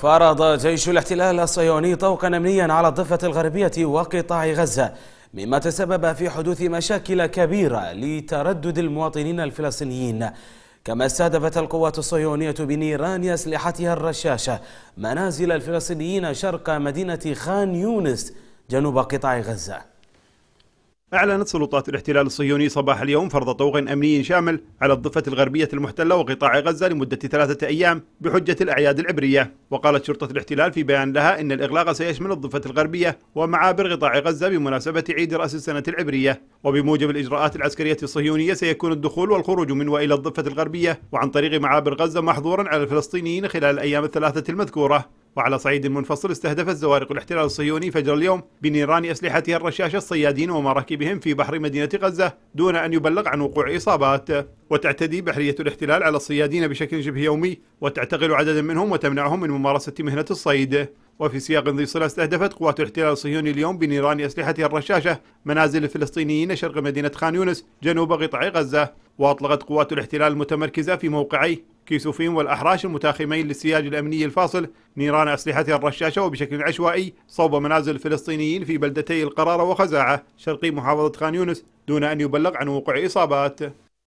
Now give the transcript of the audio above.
فرض جيش الاحتلال الصهيوني طوقا أمنيا على الضفة الغربية وقطاع غزة مما تسبب في حدوث مشاكل كبيرة لتردد المواطنين الفلسطينيين كما استهدفت القوات الصهيونية بنيران أسلحتها الرشاشة منازل الفلسطينيين شرق مدينة خان يونس جنوب قطاع غزة أعلنت سلطات الاحتلال الصهيوني صباح اليوم فرض طوق أمني شامل على الضفة الغربية المحتلة وقطاع غزة لمدة ثلاثة أيام بحجة الأعياد العبرية وقالت شرطة الاحتلال في بيان لها إن الإغلاق سيشمل الضفة الغربية ومعابر قطاع غزة بمناسبة عيد رأس السنة العبرية وبموجب الإجراءات العسكرية الصهيونية سيكون الدخول والخروج من وإلى الضفة الغربية وعن طريق معابر غزة محظورا على الفلسطينيين خلال الأيام الثلاثة المذكورة وعلى صعيد منفصل استهدفت زوارق الاحتلال الصهيوني فجر اليوم بنيران أسلحتها الرشاشة الصيادين ومراكبهم في بحر مدينة غزة دون أن يبلغ عن وقوع إصابات وتعتدي بحرية الاحتلال على الصيادين بشكل شبه يومي وتعتقل عددا منهم وتمنعهم من ممارسة مهنة الصيد وفي سياق ذي صلة استهدفت قوات الاحتلال الصهيوني اليوم بنيران أسلحتها الرشاشة منازل الفلسطينيين شرق مدينة خان يونس جنوب قطاع غزة وأطلقت قوات الاحتلال المتمركزة في موقعي كيسوفين والأحراش المتاخمين للسياج الأمني الفاصل نيران أسلحتها الرشاشة وبشكل عشوائي صوب منازل الفلسطينيين في بلدتي القرارة وخزاعة شرقي محافظة خان يونس دون أن يبلغ عن وقوع إصابات